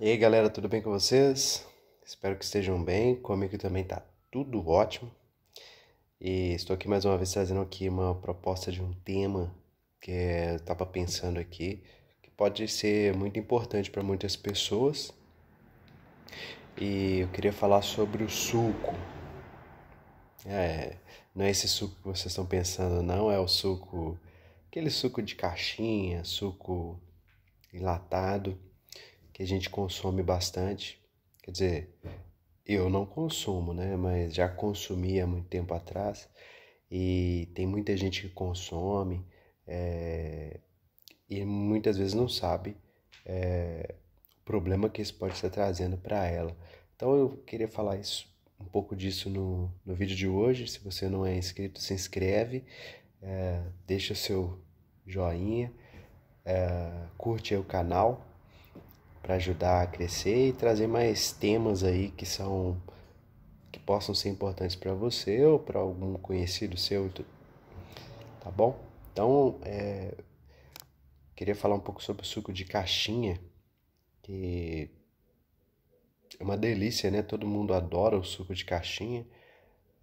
E aí galera, tudo bem com vocês? Espero que estejam bem, comigo também tá tudo ótimo. E estou aqui mais uma vez trazendo aqui uma proposta de um tema que eu estava pensando aqui, que pode ser muito importante para muitas pessoas. E eu queria falar sobre o suco. É, não é esse suco que vocês estão pensando, não, é o suco, aquele suco de caixinha, suco enlatado que a gente consome bastante. Quer dizer, eu não consumo, né? Mas já consumi há muito tempo atrás. E tem muita gente que consome é, e muitas vezes não sabe é, o problema que isso pode estar trazendo para ela. Então eu queria falar isso, um pouco disso no, no vídeo de hoje. Se você não é inscrito, se inscreve, é, deixa o seu joinha, curte aí o canal para ajudar a crescer e trazer mais temas aí que são que possam ser importantes para você ou para algum conhecido seu, tá bom? Então, é, queria falar um pouco sobre o suco de caixinha, que é uma delícia, né? Todo mundo adora o suco de caixinha,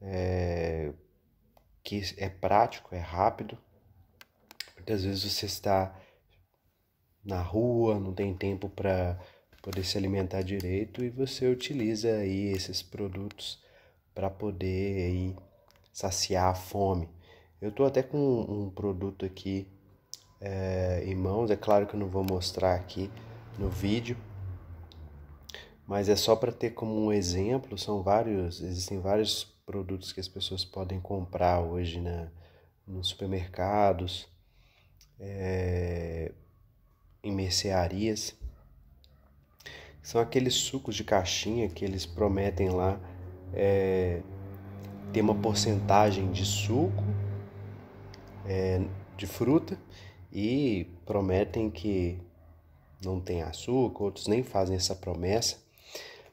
é, que é prático, é rápido. Muitas vezes você está na rua, não tem tempo para poder se alimentar direito e você utiliza aí esses produtos para poder aí saciar a fome. Eu tô até com um produto aqui é, em mãos, é claro que eu não vou mostrar aqui no vídeo, mas é só para ter como um exemplo, são vários, existem vários produtos que as pessoas podem comprar hoje na, nos supermercados, é, em mercearias. São aqueles sucos de caixinha que eles prometem lá é, ter uma porcentagem de suco é, de fruta e prometem que não tem açúcar, outros nem fazem essa promessa,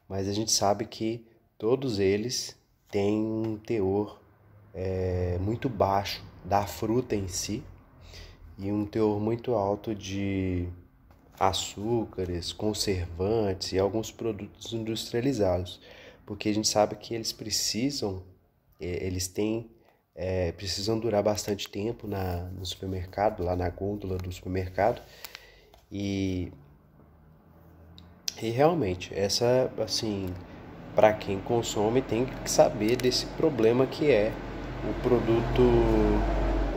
mas a gente sabe que todos eles têm um teor é, muito baixo da fruta em si, e um teor muito alto de açúcares, conservantes e alguns produtos industrializados, porque a gente sabe que eles precisam, eh, eles têm, é, precisam durar bastante tempo na, no supermercado, lá na gôndola do supermercado, e, e realmente, essa, assim, para quem consome tem que saber desse problema que é o produto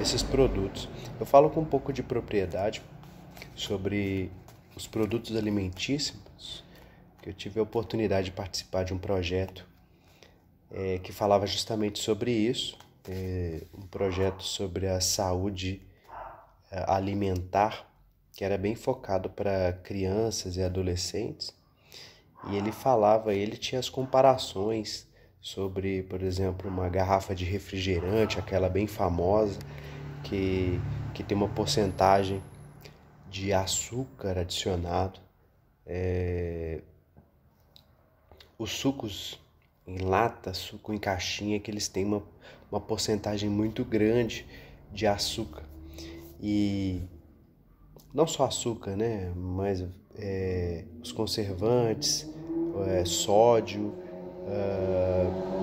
esses produtos. Eu falo com um pouco de propriedade sobre os produtos alimentícios, que eu tive a oportunidade de participar de um projeto é, que falava justamente sobre isso, é, um projeto sobre a saúde é, alimentar, que era bem focado para crianças e adolescentes. E ele falava, ele tinha as comparações sobre, por exemplo, uma garrafa de refrigerante, aquela bem famosa, que, que tem uma porcentagem de açúcar adicionado. É, os sucos em lata, suco em caixinha, que eles têm uma, uma porcentagem muito grande de açúcar. E não só açúcar, né? Mas é, os conservantes, é, sódio. Uh,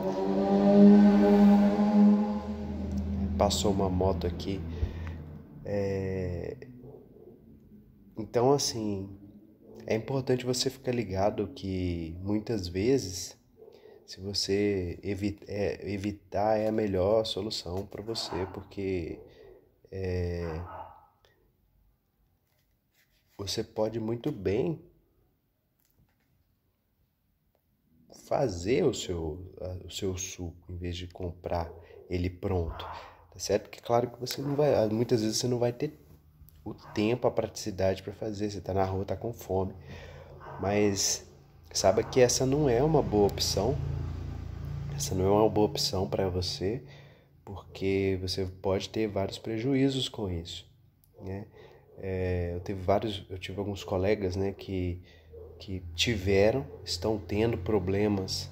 passou uma moto aqui. É... Então, assim, é importante você ficar ligado que muitas vezes, se você é, evitar, é a melhor solução para você, porque é... você pode muito bem fazer o seu, o seu suco em vez de comprar ele pronto certo? Porque claro que você não vai, muitas vezes você não vai ter o tempo, a praticidade para fazer, você tá na rua, tá com fome. Mas saiba que essa não é uma boa opção. Essa não é uma boa opção para você, porque você pode ter vários prejuízos com isso, né? É, eu tive vários, eu tive alguns colegas, né, que que tiveram, estão tendo problemas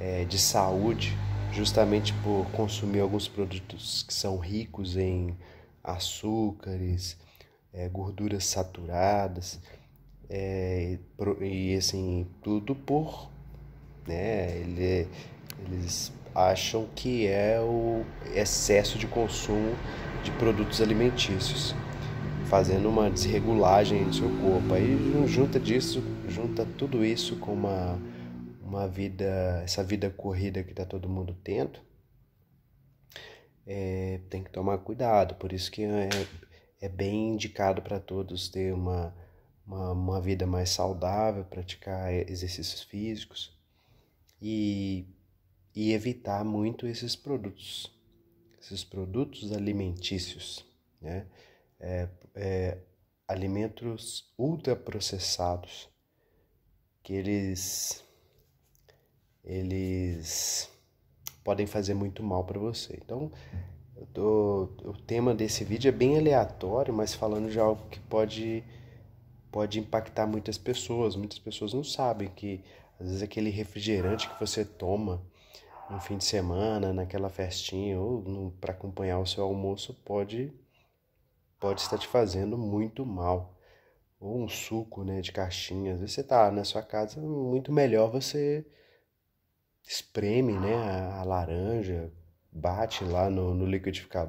é, de saúde justamente por consumir alguns produtos que são ricos em açúcares, é, gorduras saturadas é, e assim tudo por, né? Ele, eles acham que é o excesso de consumo de produtos alimentícios, fazendo uma desregulagem no seu corpo. Aí junta disso, junta tudo isso com uma uma vida, essa vida corrida que tá todo mundo tendo, é, tem que tomar cuidado. Por isso que é, é bem indicado para todos ter uma, uma, uma, vida mais saudável, praticar exercícios físicos e, e evitar muito esses produtos, esses produtos alimentícios, né? É, é, alimentos ultraprocessados que eles eles podem fazer muito mal para você. Então, tô, o tema desse vídeo é bem aleatório, mas falando de algo que pode, pode impactar muitas pessoas. Muitas pessoas não sabem que, às vezes, aquele refrigerante que você toma no fim de semana, naquela festinha, ou para acompanhar o seu almoço, pode, pode estar te fazendo muito mal. Ou um suco né, de caixinha. Às vezes você está na sua casa, muito melhor você espreme né, a, a laranja, bate lá no, no liquidificador